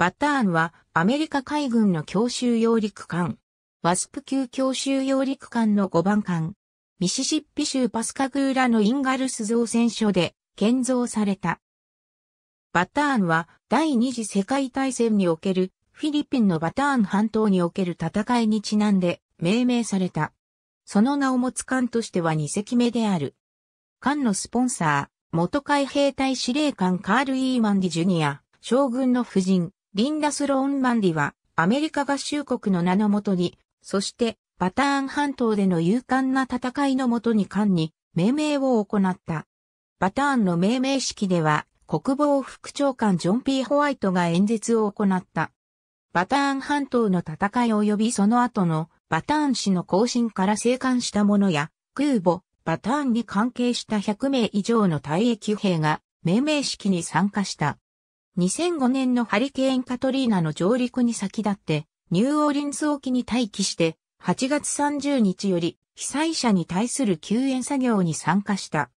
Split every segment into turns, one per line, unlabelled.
バターンはアメリカ海軍の強襲揚陸艦。ワスプ級強襲揚陸艦の5番艦。ミシシッピ州パスカグーラのインガルス造船所で建造された。バターンは第二次世界大戦におけるフィリピンのバターン半島における戦いにちなんで命名された。その名を持つ艦としては2隻目である。艦のスポンサー、元海兵隊司令官カール・イーマンディ・ジュニア、将軍の夫人、リンダスローンマンディはアメリカ合衆国の名のもとに、そしてバターン半島での勇敢な戦いのもとに艦に命名を行った。バターンの命名式では国防副長官ジョン・ P・ ホワイトが演説を行った。バターン半島の戦い及びその後のバターン氏の更新から生還したものや空母バターンに関係した100名以上の退役兵が命名式に参加した。2005年のハリケーンカトリーナの上陸に先立って、ニューオーリンズ沖に待機して、8月30日より被災者に対する救援作業に参加した。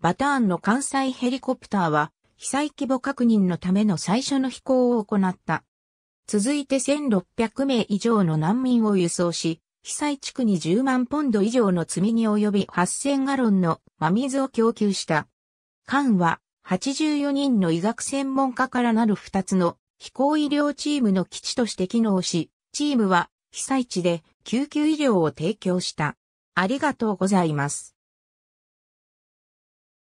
バターンの関西ヘリコプターは、被災規模確認のための最初の飛行を行った。続いて1600名以上の難民を輸送し、被災地区に10万ポンド以上の積み荷及び8000ガロンの真水を供給した。艦は84人の医学専門家からなる2つの飛行医療チームの基地として機能し、チームは被災地で救急医療を提供した。ありがとうございます。